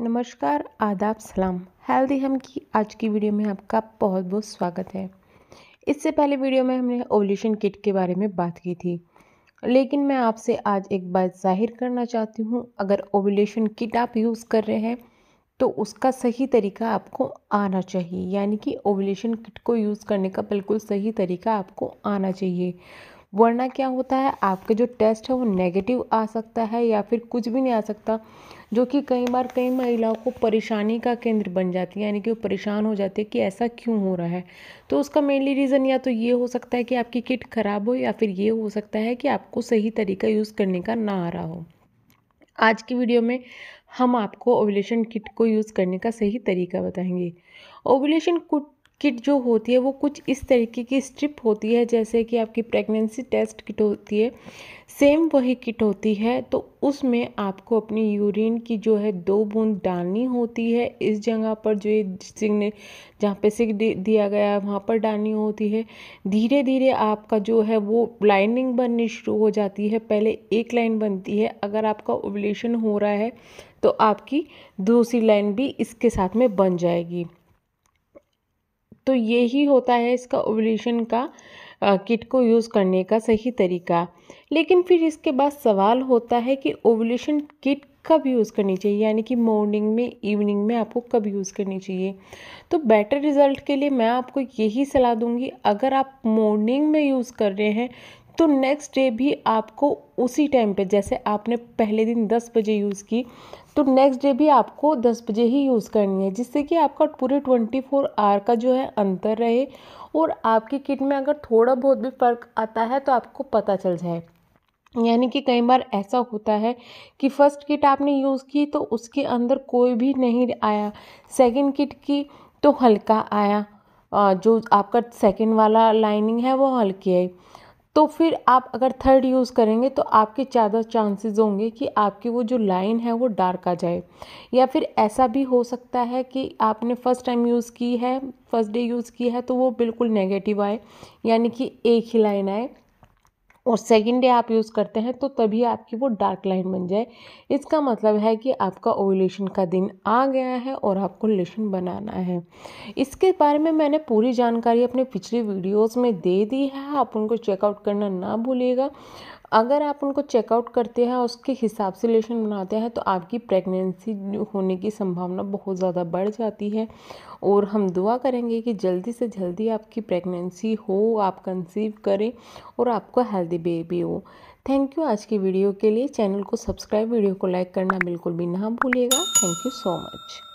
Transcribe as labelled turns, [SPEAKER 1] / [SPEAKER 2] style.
[SPEAKER 1] नमस्कार आदाब सलाम हेल्दी हम की आज की वीडियो में आपका बहुत बहुत स्वागत है इससे पहले वीडियो में हमने ओवल्यूशन किट के बारे में बात की थी लेकिन मैं आपसे आज एक बात जाहिर करना चाहती हूँ अगर ओवल्यूशन किट आप यूज़ कर रहे हैं तो उसका सही तरीका आपको आना चाहिए यानी कि ओवल्यूशन किट को यूज़ करने का बिल्कुल सही तरीका आपको आना चाहिए वरना क्या होता है आपके जो टेस्ट है वो नेगेटिव आ सकता है या फिर कुछ भी नहीं आ सकता जो कि कई बार कई महिलाओं को परेशानी का केंद्र बन जाती है यानी कि वो परेशान हो जाती है कि ऐसा क्यों हो रहा है तो उसका मेनली रीज़न या तो ये हो सकता है कि आपकी किट ख़राब हो या फिर ये हो सकता है कि आपको सही तरीका यूज़ करने का ना आ रहा हो आज की वीडियो में हम आपको ओवलेशन किट को यूज़ करने का सही तरीका बताएंगे ओवलेशन किट किट जो होती है वो कुछ इस तरीके की स्ट्रिप होती है जैसे कि आपकी प्रेगनेंसी टेस्ट किट होती है सेम वही किट होती है तो उसमें आपको अपनी यूरिन की जो है दो बूंद डालनी होती है इस जगह पर जो ये सिग्ने जहाँ पे सिग दिया गया है वहाँ पर डालनी होती है धीरे धीरे आपका जो है वो लाइनिंग बननी शुरू हो जाती है पहले एक लाइन बनती है अगर आपका ओवलेशन हो रहा है तो आपकी दूसरी लाइन भी इसके साथ में बन जाएगी तो ये ही होता है इसका ओवलेशन का किट को यूज़ करने का सही तरीका लेकिन फिर इसके बाद सवाल होता है कि ओवलेशन किट कब यूज़ करनी चाहिए यानी कि मॉर्निंग में इवनिंग में आपको कब यूज़ करनी चाहिए तो बेटर रिज़ल्ट के लिए मैं आपको यही सलाह दूंगी अगर आप मॉर्निंग में यूज़ कर रहे हैं तो नेक्स्ट डे भी आपको उसी टाइम पे जैसे आपने पहले दिन दस बजे यूज़ की तो नेक्स्ट डे भी आपको दस बजे ही यूज़ करनी है जिससे कि आपका पूरे ट्वेंटी फोर आवर का जो है अंतर रहे और आपकी किट में अगर थोड़ा बहुत भी फ़र्क आता है तो आपको पता चल जाए यानी कि कई बार ऐसा होता है कि फ़र्स्ट किट आपने यूज़ की तो उसके अंदर कोई भी नहीं आया सेकेंड किट की तो हल्का आया जो आपका सेकेंड वाला लाइनिंग है वो हल्की आई तो फिर आप अगर थर्ड यूज़ करेंगे तो आपके ज़्यादा चांसेस होंगे कि आपकी वो जो लाइन है वो डार्क आ जाए या फिर ऐसा भी हो सकता है कि आपने फ़र्स्ट टाइम यूज़ की है फर्स्ट डे यूज़ की है तो वो बिल्कुल नेगेटिव आए यानी कि एक ही लाइन आए और सेकेंड डे आप यूज़ करते हैं तो तभी आपकी वो डार्क लाइन बन जाए इसका मतलब है कि आपका ओवलेशन का दिन आ गया है और आपको लेशन बनाना है इसके बारे में मैंने पूरी जानकारी अपने पिछली वीडियोस में दे दी है आप उनको चेकआउट करना ना भूलिएगा अगर आप उनको चेकआउट करते हैं उसके हिसाब से लेशन बनाते हैं तो आपकी प्रेगनेंसी होने की संभावना बहुत ज़्यादा बढ़ जाती है और हम दुआ करेंगे कि जल्दी से जल्दी आपकी प्रेगनेंसी हो आप कंसीव करें और आपको हेल्दी बेबी हो थैंक यू आज की वीडियो के लिए चैनल को सब्सक्राइब वीडियो को लाइक करना बिल्कुल भी ना भूलिएगा थैंक यू सो मच